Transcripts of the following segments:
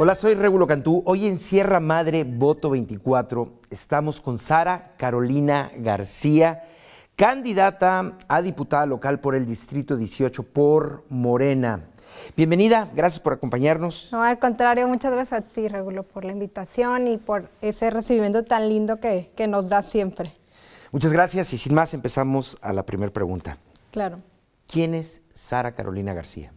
Hola, soy Regulo Cantú. Hoy en Sierra Madre Voto 24 estamos con Sara Carolina García, candidata a diputada local por el Distrito 18 por Morena. Bienvenida, gracias por acompañarnos. No, al contrario, muchas gracias a ti, Regulo, por la invitación y por ese recibimiento tan lindo que, que nos da siempre. Muchas gracias y sin más empezamos a la primera pregunta. Claro. ¿Quién es Sara Carolina García?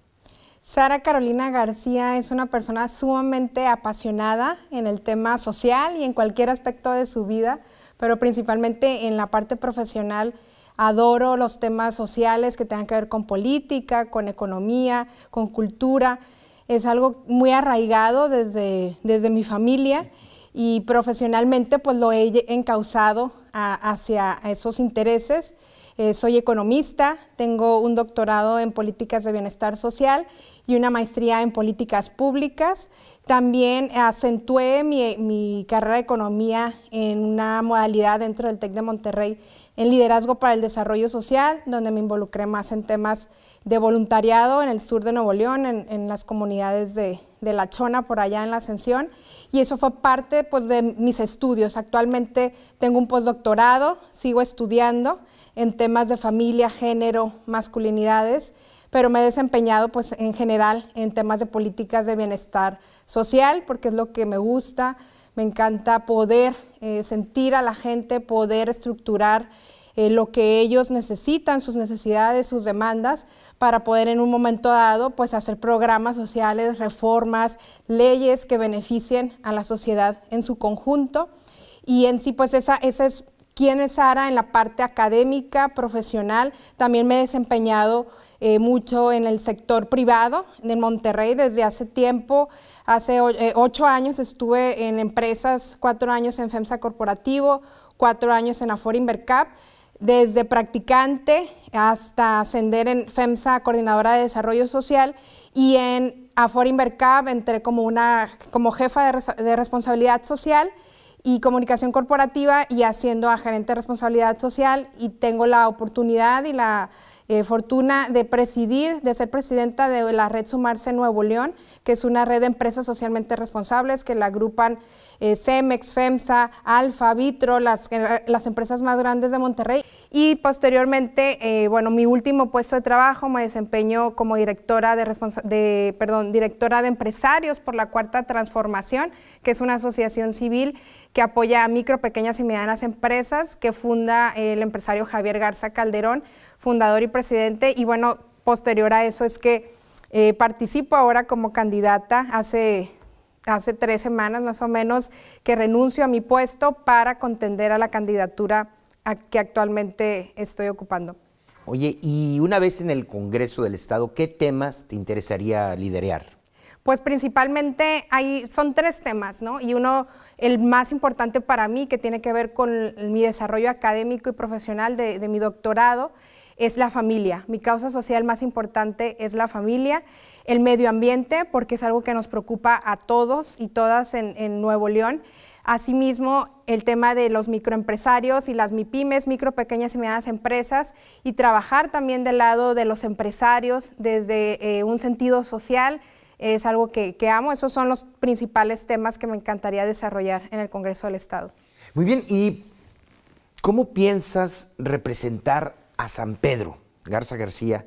Sara Carolina García es una persona sumamente apasionada en el tema social y en cualquier aspecto de su vida, pero principalmente en la parte profesional. Adoro los temas sociales que tengan que ver con política, con economía, con cultura. Es algo muy arraigado desde, desde mi familia y profesionalmente pues lo he encauzado hacia esos intereses. Eh, soy economista, tengo un doctorado en políticas de bienestar social y una maestría en políticas públicas. También acentué mi, carrera de economía en una modalidad dentro del TEC de Monterrey en liderazgo para el desarrollo social, donde me involucré más en temas de voluntariado en el sur de Nuevo León, en, las comunidades de, de La Chona, por allá en la Ascensión y eso fue parte pues, de mis estudios. Actualmente tengo un postdoctorado, sigo estudiando en temas de familia, género, masculinidades, pero me he desempeñado pues, en general en temas de políticas de bienestar social, porque es lo que me gusta, me encanta poder eh, sentir a la gente, poder estructurar eh, lo que ellos necesitan, sus necesidades, sus demandas, para poder en un momento dado pues hacer programas sociales, reformas, leyes que beneficien a la sociedad en su conjunto. Y en sí pues esa, esa es quién es Sara en la parte académica, profesional. También me he desempeñado eh, mucho en el sector privado en Monterrey desde hace tiempo. Hace eh, ocho años estuve en empresas, cuatro años en FEMSA Corporativo, cuatro años en Afora Invercap desde practicante hasta ascender en FEMSA, coordinadora de desarrollo social, y en Afor Invercap entré como, una, como jefa de, de, responsabilidad social y comunicación corporativa y haciendo a gerente de responsabilidad social y tengo la oportunidad y la eh, fortuna de presidir, de ser presidenta de la red Sumarse Nuevo León, que es una red de empresas socialmente responsables que la agrupan eh, Cemex, FEMSA, Alfa, Vitro, las, eh, las empresas más grandes de Monterrey. Y posteriormente, bueno, mi último puesto de trabajo me desempeño como directora de, perdón, directora de empresarios por la Cuarta Transformación, que es una asociación civil que apoya a micro, pequeñas y medianas empresas que funda el empresario Javier Garza Calderón fundador y presidente, y bueno, posterior a eso es que eh, participo ahora como candidata hace, hace tres semanas más o menos que renuncio a mi puesto para contender a la candidatura a que actualmente estoy ocupando. Oye, y una vez en el Congreso del Estado, ¿qué temas te interesaría liderear? Pues principalmente hay, son tres temas, ¿no? Y uno, el más importante para mí, que tiene que ver con mi desarrollo académico y profesional de, de mi doctorado, es la familia. Mi causa social más importante es la familia, el medio ambiente, porque es algo que nos preocupa a todos y todas en, Nuevo León. Asimismo, el tema de los microempresarios y las MIPIMES, micro, pequeñas y medianas empresas, y trabajar también del lado de los empresarios desde eh, un sentido social, es algo que, que, amo. Esos son los principales temas que me encantaría desarrollar en el Congreso del Estado. Muy bien, ¿y cómo piensas representar a San Pedro, Garza García,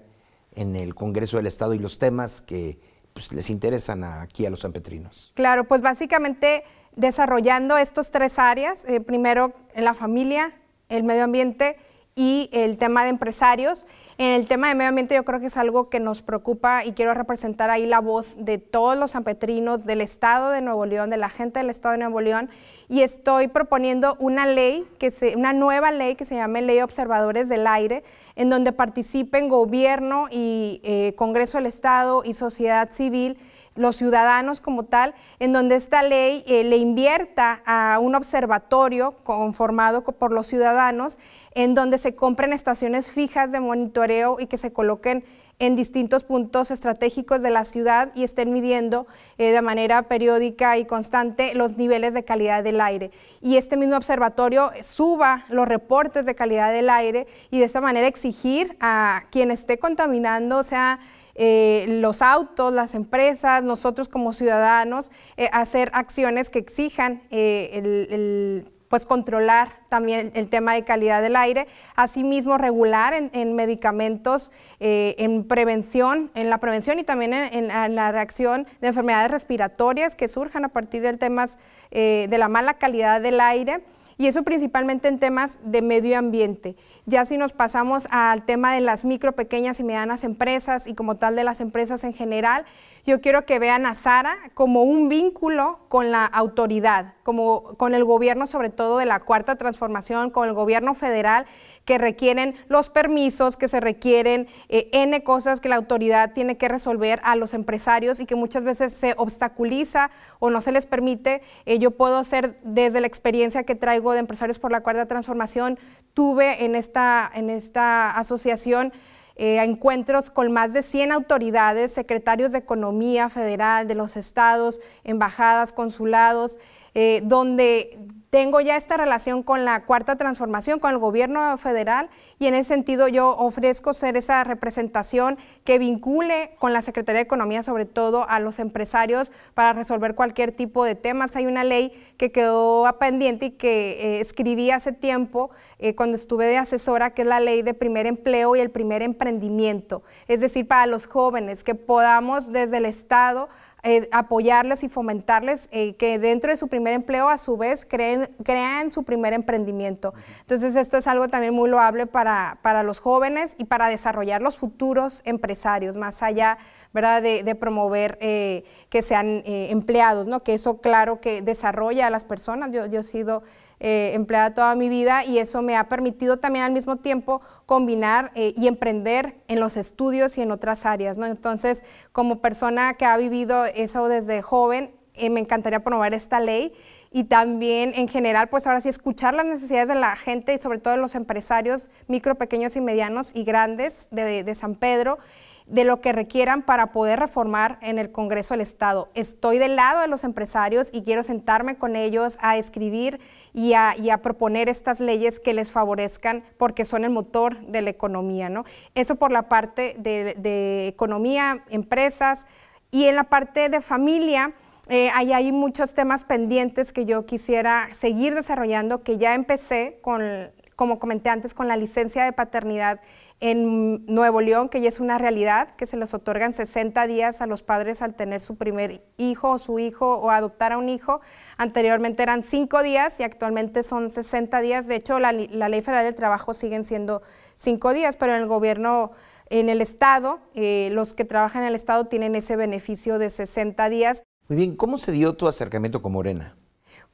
en el Congreso del Estado y los temas que pues, les interesan aquí a los sanpetrinos. Claro, pues básicamente desarrollando estos tres áreas, eh, primero en la familia, el medio ambiente y el tema de empresarios. En el tema de medio ambiente yo creo que es algo que nos preocupa y quiero representar ahí la voz de todos los sanpetrinos del Estado de Nuevo León, de la gente del Estado de Nuevo León y estoy proponiendo una ley, que se, una nueva ley que se llame Ley Observadores del Aire, en donde participen gobierno y eh, Congreso del Estado y sociedad civil los ciudadanos como tal, en donde esta ley eh, le invierta a un observatorio conformado por los ciudadanos, en donde se compren estaciones fijas de monitoreo y que se coloquen en distintos puntos estratégicos de la ciudad y estén midiendo eh, de manera periódica y constante los niveles de calidad del aire. Y este mismo observatorio suba los reportes de calidad del aire y de esa manera exigir a quien esté contaminando, o sea, eh, los autos, las empresas, nosotros como ciudadanos, eh, hacer acciones que exijan eh, pues controlar también el tema de calidad del aire, asimismo regular en, medicamentos, en prevención, en la prevención y también en, la reacción de enfermedades respiratorias que surjan a partir del temas de la mala calidad del aire y eso principalmente en temas de medio ambiente. Ya si nos pasamos al tema de las micro, pequeñas y medianas empresas y como tal de las empresas en general, yo quiero que vean a Sara como un vínculo con la autoridad, como con el gobierno, sobre todo de la cuarta transformación, con el gobierno federal, que requieren los permisos, que se requieren eh, N cosas que la autoridad tiene que resolver a los empresarios y que muchas veces se obstaculiza o no se les permite. Eh, yo puedo ser, desde la experiencia que traigo de Empresarios por la Cuarta Transformación, tuve en esta, en esta asociación eh, a encuentros con más de 100 autoridades, secretarios de Economía Federal de los estados, embajadas, consulados, eh, donde tengo ya esta relación con la cuarta transformación, con el gobierno federal, y en ese sentido yo ofrezco ser esa representación que vincule con la Secretaría de Economía, sobre todo a los empresarios, para resolver cualquier tipo de temas. Hay una ley que quedó pendiente y que eh, escribí hace tiempo eh, cuando estuve de asesora, que es la ley de primer empleo y el primer emprendimiento, es decir, para los jóvenes, que podamos desde el Estado eh, apoyarles y fomentarles eh, que dentro de su primer empleo a su vez creen, crean su primer emprendimiento. Entonces esto es algo también muy loable para, los jóvenes y para desarrollar los futuros empresarios, más allá ¿verdad? De, promover eh, que sean empleados, ¿no? que eso claro que desarrolla a las personas. Yo, yo he sido... Eh, empleada toda mi vida y eso me ha permitido también al mismo tiempo combinar eh, y emprender en los estudios y en otras áreas. ¿no? Entonces, como persona que ha vivido eso desde joven, eh, me encantaría promover esta ley y también en general, pues ahora sí, escuchar las necesidades de la gente y sobre todo de los empresarios micro, pequeños y medianos y grandes de, de San Pedro de lo que requieran para poder reformar en el Congreso del Estado. Estoy del lado de los empresarios y quiero sentarme con ellos a escribir y a, proponer estas leyes que les favorezcan porque son el motor de la economía. ¿no? Eso por la parte de, economía, empresas y en la parte de familia. Eh, ahí hay muchos temas pendientes que yo quisiera seguir desarrollando, que ya empecé con, como comenté antes, con la licencia de paternidad en Nuevo León, que ya es una realidad, que se les otorgan 60 días a los padres al tener su primer hijo o su hijo o adoptar a un hijo. Anteriormente eran 5 días y actualmente son 60 días. De hecho, la, Ley Federal del Trabajo siguen siendo 5 días, pero en el gobierno, en el Estado, eh, los que trabajan en el Estado tienen ese beneficio de 60 días. Muy bien, ¿cómo se dio tu acercamiento con Morena?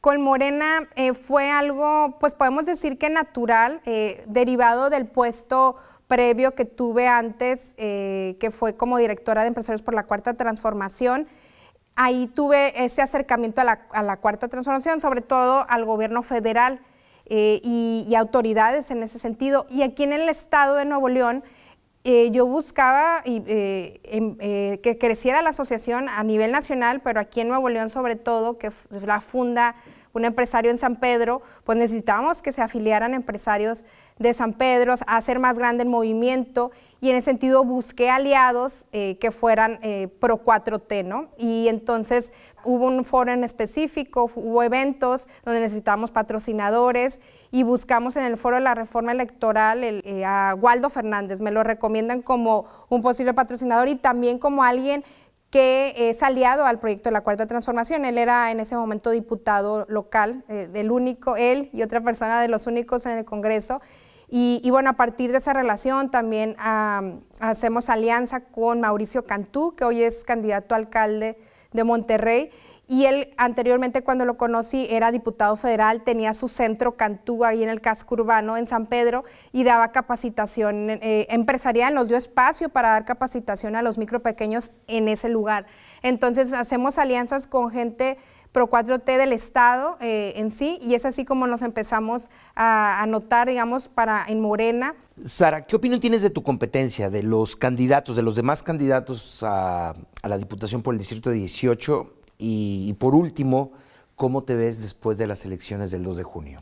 Con Morena eh, fue algo, pues podemos decir que natural, eh, derivado del puesto previo que tuve antes, eh, que fue como directora de Empresarios por la Cuarta Transformación. Ahí tuve ese acercamiento a la, Cuarta Transformación, sobre todo al gobierno federal eh, y, autoridades en ese sentido. Y aquí en el estado de Nuevo León, eh, yo buscaba em, que creciera la asociación a nivel nacional, pero aquí en Nuevo León sobre todo, que la funda un empresario en San Pedro, pues necesitábamos que se afiliaran empresarios de San Pedro, a hacer más grande el movimiento y en ese sentido busqué aliados eh, que fueran eh, pro 4T, ¿no? Y entonces hubo un foro en específico, hubo eventos donde necesitábamos patrocinadores y buscamos en el foro de la reforma electoral eh, a Waldo Fernández, me lo recomiendan como un posible patrocinador y también como alguien que es aliado al proyecto de la Cuarta Transformación. Él era en ese momento diputado local, del único, él y otra persona de los únicos en el Congreso. Y, bueno, a partir de esa relación también hacemos alianza con Mauricio Cantú, que hoy es candidato a alcalde de Monterrey. Y él anteriormente cuando lo conocí era diputado federal, tenía su centro Cantú ahí en el casco urbano en San Pedro y daba capacitación eh, empresarial, nos dio espacio para dar capacitación a los micro pequeños en ese lugar. Entonces hacemos alianzas con gente Pro 4T del Estado eh, en sí, y es así como nos empezamos a notar, digamos, para en Morena. Sara, ¿qué opinión tienes de tu competencia, de los candidatos, de los demás candidatos a, la Diputación por el Distrito 18? Y, por último, ¿cómo te ves después de las elecciones del 2 de junio?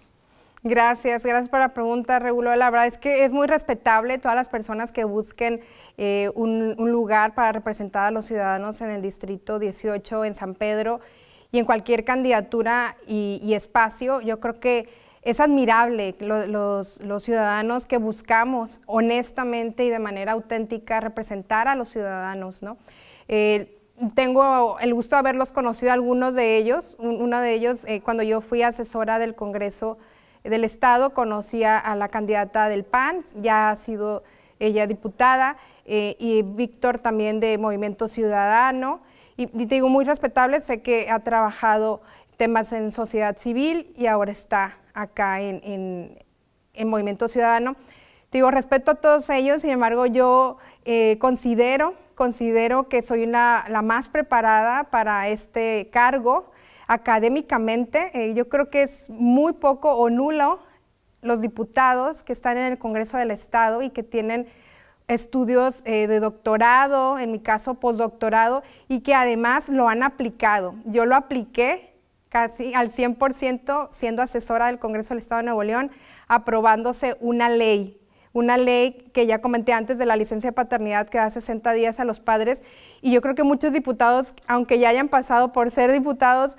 Gracias, gracias por la pregunta, Regulo. La verdad es que es muy respetable todas las personas que busquen eh, un, un, lugar para representar a los ciudadanos en el Distrito 18, en San Pedro y en cualquier candidatura y, espacio, yo creo que es admirable los, ciudadanos que buscamos honestamente y de manera auténtica representar a los ciudadanos, ¿no? Eh, tengo el gusto de haberlos conocido algunos de ellos. Uno de ellos, eh, cuando yo fui asesora del Congreso del Estado, conocí a, la candidata del PAN, ya ha sido ella diputada, eh, y Víctor también de Movimiento Ciudadano y, te digo, muy respetable, sé que ha trabajado temas en sociedad civil y ahora está acá en, en, en Movimiento Ciudadano. Te digo, respeto a todos ellos, sin embargo, yo eh, considero, considero que soy la más preparada para este cargo académicamente. Eh, yo creo que es muy poco o nulo los diputados que están en el Congreso del Estado y que tienen estudios eh, de doctorado, en mi caso postdoctorado, y que además lo han aplicado. Yo lo apliqué casi al 100% siendo asesora del Congreso del Estado de Nuevo León, aprobándose una ley, una ley que ya comenté antes de la licencia de paternidad que da 60 días a los padres, y yo creo que muchos diputados, aunque ya hayan pasado por ser diputados,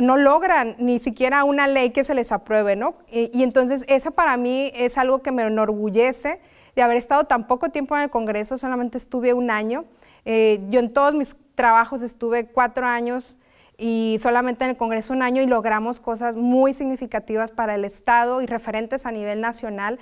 no logran ni siquiera una ley que se les apruebe, ¿no? y entonces eso para mí es algo que me enorgullece, de haber estado tan poco tiempo en el Congreso, solamente estuve un año. Eh, yo en todos mis trabajos estuve cuatro años y solamente en el Congreso un año y logramos cosas muy significativas para el Estado y referentes a nivel nacional.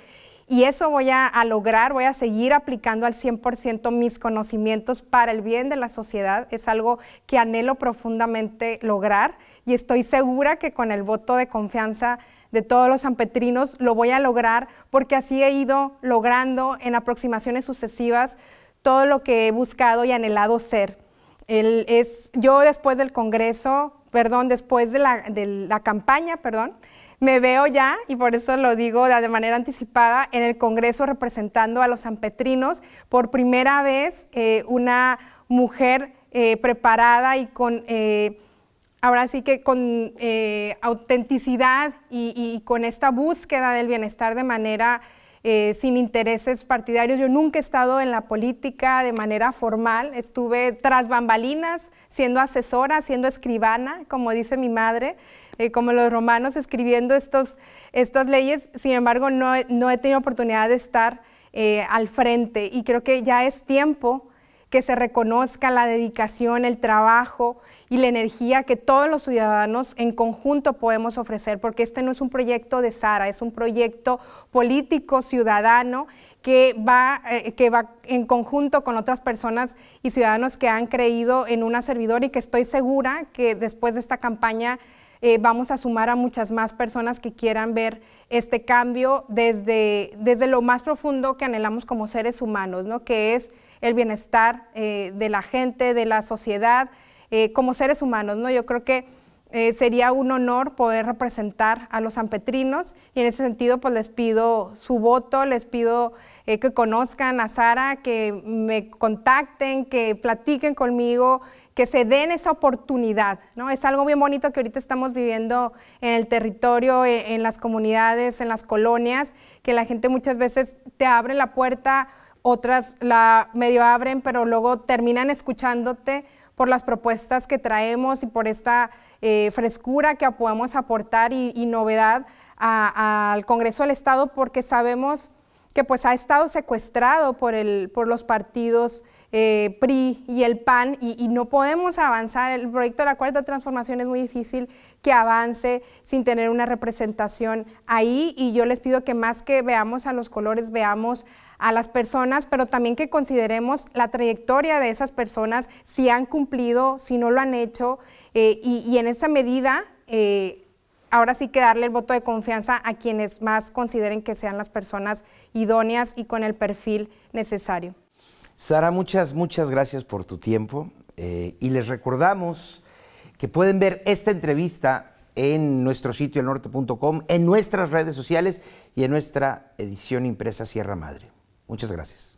Y eso voy a, a lograr, voy a seguir aplicando al 100% mis conocimientos para el bien de la sociedad. Es algo que anhelo profundamente lograr y estoy segura que con el voto de confianza de todos los sanpetrinos, lo voy a lograr porque así he ido logrando en aproximaciones sucesivas todo lo que he buscado y anhelado ser. es, yo después del Congreso, perdón, después de la, campaña, perdón, me veo ya, y por eso lo digo de manera anticipada, en el Congreso representando a los sanpetrinos, por primera vez eh, una mujer eh, preparada y con... Eh, ahora sí que con eh, autenticidad y, con esta búsqueda del bienestar de manera eh, sin intereses partidarios. Yo nunca he estado en la política de manera formal, estuve tras bambalinas, siendo asesora, siendo escribana, como dice mi madre, eh, como los romanos, escribiendo estos, estas leyes. Sin embargo, no, no he tenido oportunidad de estar al frente y creo que ya es tiempo que se reconozca la dedicación, el trabajo y la energía que todos los ciudadanos en conjunto podemos ofrecer, porque este no es un proyecto de Sara, es un proyecto político, ciudadano, que va, eh, que va en conjunto con otras personas y ciudadanos que han creído en una servidora y que estoy segura que después de esta campaña eh, vamos a sumar a muchas más personas que quieran ver este cambio desde, desde lo más profundo que anhelamos como seres humanos, que es el bienestar eh, de la gente, de la sociedad, eh, como seres humanos, ¿no? Yo creo que eh, sería un honor poder representar a los sanpetrinos, y en ese sentido pues les pido su voto, les pido eh, que conozcan a Sara, que me contacten, que platiquen conmigo, que se den esa oportunidad, ¿no? Es algo bien bonito que ahorita estamos viviendo en el territorio, e, en las comunidades, en las colonias, que la gente muchas veces te abre la puerta, otras la medio abren, pero luego terminan escuchándote por las propuestas que traemos y por esta eh, frescura que podemos aportar y, novedad al Congreso del Estado porque sabemos que pues ha estado secuestrado por, el, por los partidos eh, PRI y el PAN y, y, no podemos avanzar. El proyecto de la Cuarta Transformación es muy difícil que avance sin tener una representación ahí y yo les pido que más que veamos a los colores, veamos a las personas, pero también que consideremos la trayectoria de esas personas, si han cumplido, si no lo han hecho, eh, y, en esa medida, eh, ahora sí que darle el voto de confianza a quienes más consideren que sean las personas idóneas y con el perfil necesario. Sara, muchas, muchas gracias por tu tiempo eh, y les recordamos que pueden ver esta entrevista en nuestro sitio el norte.com, en nuestras redes sociales y en nuestra edición impresa Sierra Madre. Muchas gracias.